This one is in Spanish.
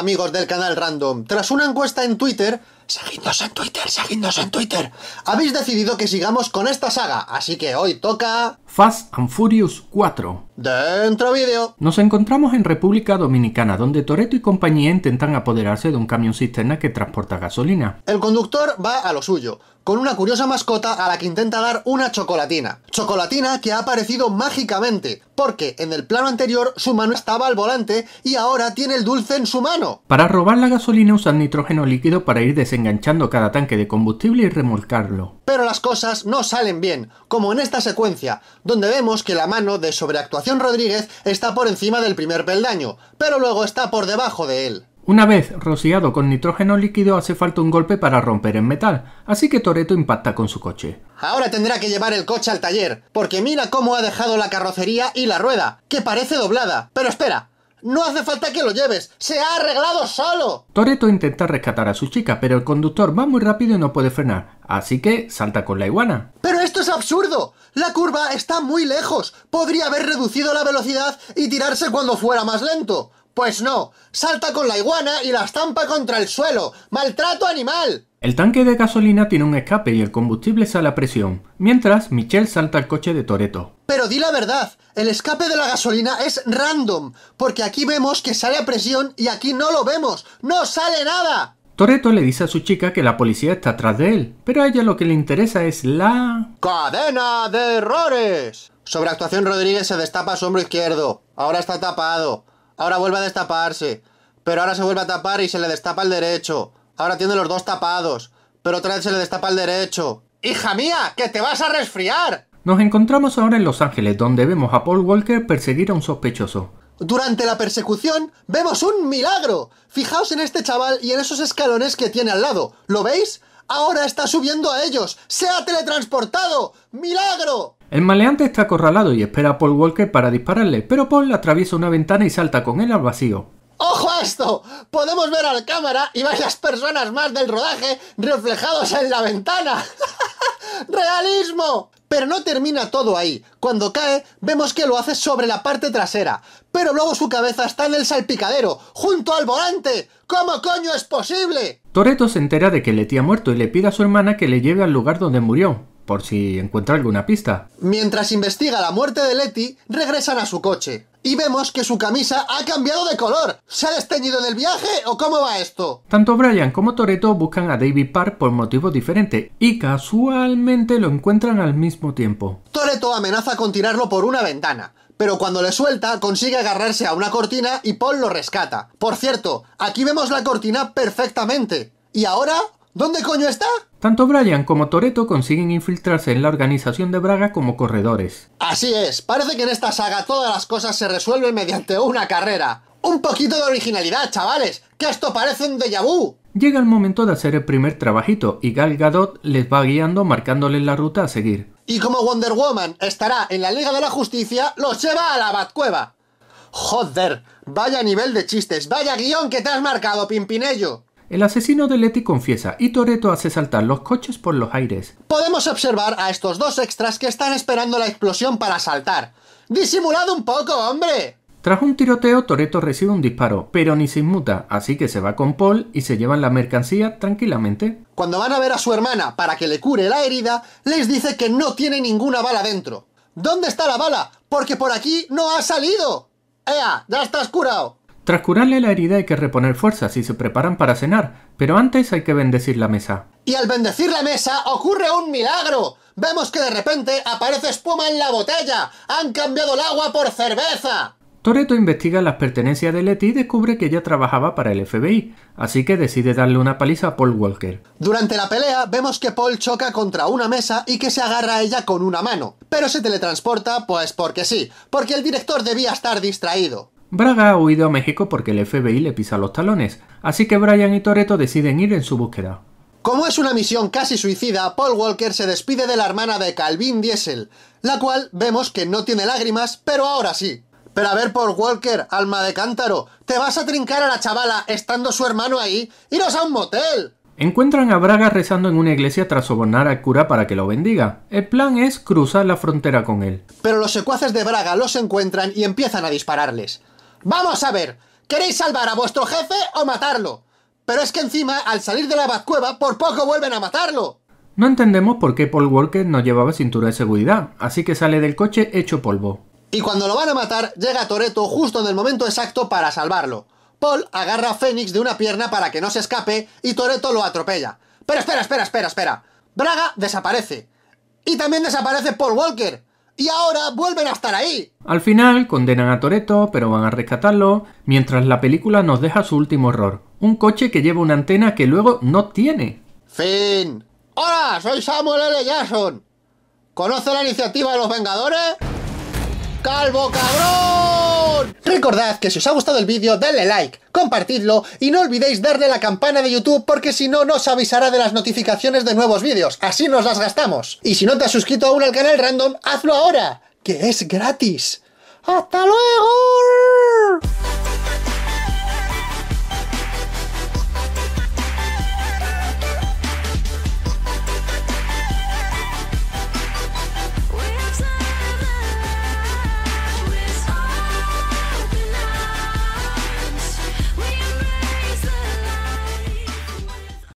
amigos del canal Random. Tras una encuesta en Twitter, seguidnos en Twitter, seguidnos en Twitter, habéis decidido que sigamos con esta saga, así que hoy toca... Fast and Furious 4. Dentro vídeo. Nos encontramos en República Dominicana, donde Toreto y compañía intentan apoderarse de un camión cisterna que transporta gasolina. El conductor va a lo suyo, con una curiosa mascota a la que intenta dar una chocolatina. Chocolatina que ha aparecido mágicamente, porque en el plano anterior su mano estaba al volante y ahora tiene el dulce en su mano. Para robar la gasolina usan nitrógeno líquido para ir desenganchando cada tanque de combustible y remolcarlo pero las cosas no salen bien, como en esta secuencia, donde vemos que la mano de sobreactuación Rodríguez está por encima del primer peldaño, pero luego está por debajo de él. Una vez rociado con nitrógeno líquido hace falta un golpe para romper el metal, así que Toreto impacta con su coche. Ahora tendrá que llevar el coche al taller, porque mira cómo ha dejado la carrocería y la rueda, que parece doblada. Pero espera, no hace falta que lo lleves, se ha arreglado solo. Toreto intenta rescatar a su chica, pero el conductor va muy rápido y no puede frenar, así que salta con la iguana. Pero esto es absurdo, la curva está muy lejos, podría haber reducido la velocidad y tirarse cuando fuera más lento. Pues no, salta con la iguana y la estampa contra el suelo. ¡Maltrato animal! El tanque de gasolina tiene un escape y el combustible sale a presión, mientras Michelle salta al coche de Toreto. Pero di la verdad, el escape de la gasolina es random, porque aquí vemos que sale a presión y aquí no lo vemos, ¡no sale nada! Toreto le dice a su chica que la policía está atrás de él, pero a ella lo que le interesa es la... ¡Cadena de errores! Sobre actuación Rodríguez se destapa su hombro izquierdo, ahora está tapado. Ahora vuelve a destaparse. Pero ahora se vuelve a tapar y se le destapa el derecho. Ahora tiene los dos tapados. Pero otra vez se le destapa el derecho. ¡Hija mía! ¡Que te vas a resfriar! Nos encontramos ahora en Los Ángeles, donde vemos a Paul Walker perseguir a un sospechoso. Durante la persecución vemos un milagro. Fijaos en este chaval y en esos escalones que tiene al lado. ¿Lo veis? Ahora está subiendo a ellos. ¡Se ha teletransportado! ¡Milagro! El maleante está acorralado y espera a Paul Walker para dispararle, pero Paul atraviesa una ventana y salta con él al vacío. ¡Ojo a esto! Podemos ver a la cámara y varias personas más del rodaje reflejados en la ventana. ¡Realismo! Pero no termina todo ahí. Cuando cae, vemos que lo hace sobre la parte trasera. Pero luego su cabeza está en el salpicadero, junto al volante. ¿Cómo coño es posible? Toreto se entera de que Leti ha muerto y le pide a su hermana que le lleve al lugar donde murió por si encuentra alguna pista. Mientras investiga la muerte de Letty, regresan a su coche. Y vemos que su camisa ha cambiado de color. ¿Se ha desteñido del viaje o cómo va esto? Tanto Brian como Toreto buscan a David Park por motivos diferentes y casualmente lo encuentran al mismo tiempo. Toreto amenaza con tirarlo por una ventana, pero cuando le suelta consigue agarrarse a una cortina y Paul lo rescata. Por cierto, aquí vemos la cortina perfectamente. ¿Y ahora? ¿Dónde coño está? Tanto Brian como Toreto consiguen infiltrarse en la organización de Braga como corredores. Así es, parece que en esta saga todas las cosas se resuelven mediante una carrera. Un poquito de originalidad, chavales, que esto parece un déjà vu. Llega el momento de hacer el primer trabajito y Gal Gadot les va guiando marcándoles la ruta a seguir. Y como Wonder Woman estará en la Liga de la Justicia, los lleva a la Batcueva. Joder, vaya nivel de chistes, vaya guión que te has marcado, Pimpinello. El asesino de Letty confiesa y Toreto hace saltar los coches por los aires. Podemos observar a estos dos extras que están esperando la explosión para saltar. ¡Disimulado un poco, hombre! Tras un tiroteo, Toreto recibe un disparo, pero ni se inmuta, así que se va con Paul y se llevan la mercancía tranquilamente. Cuando van a ver a su hermana para que le cure la herida, les dice que no tiene ninguna bala dentro. ¿Dónde está la bala? Porque por aquí no ha salido. ¡Ea! ¡Ya estás curado! Tras curarle la herida hay que reponer fuerzas y se preparan para cenar, pero antes hay que bendecir la mesa. Y al bendecir la mesa ocurre un milagro. Vemos que de repente aparece espuma en la botella. Han cambiado el agua por cerveza. Toreto investiga las pertenencias de Letty y descubre que ella trabajaba para el FBI, así que decide darle una paliza a Paul Walker. Durante la pelea vemos que Paul choca contra una mesa y que se agarra a ella con una mano, pero se teletransporta pues porque sí, porque el director debía estar distraído. Braga ha huido a México porque el FBI le pisa los talones, así que Brian y Toreto deciden ir en su búsqueda. Como es una misión casi suicida, Paul Walker se despide de la hermana de Calvin Diesel, la cual vemos que no tiene lágrimas, pero ahora sí. Pero a ver, Paul Walker, alma de cántaro, te vas a trincar a la chavala estando su hermano ahí, iros a un motel. Encuentran a Braga rezando en una iglesia tras sobornar al cura para que lo bendiga. El plan es cruzar la frontera con él. Pero los secuaces de Braga los encuentran y empiezan a dispararles. Vamos a ver, ¿queréis salvar a vuestro jefe o matarlo? Pero es que encima, al salir de la cueva, por poco vuelven a matarlo. No entendemos por qué Paul Walker no llevaba cintura de seguridad, así que sale del coche hecho polvo. Y cuando lo van a matar, llega Toreto justo en el momento exacto para salvarlo. Paul agarra a Fénix de una pierna para que no se escape y Toreto lo atropella. Pero espera, espera, espera, espera. Braga desaparece. Y también desaparece Paul Walker y ahora vuelven a estar ahí. Al final condenan a Toreto, pero van a rescatarlo, mientras la película nos deja su último horror: un coche que lleva una antena que luego no tiene. Fin. Hola, soy Samuel L. Jackson. ¿Conoce la iniciativa de los Vengadores? ¡Calvo cabrón! Recordad que si os ha gustado el vídeo, dale like, compartidlo y no olvidéis darle a la campana de YouTube porque si no, no avisará de las notificaciones de nuevos vídeos, así nos las gastamos. Y si no te has suscrito aún al canal Random, hazlo ahora, que es gratis. ¡Hasta luego!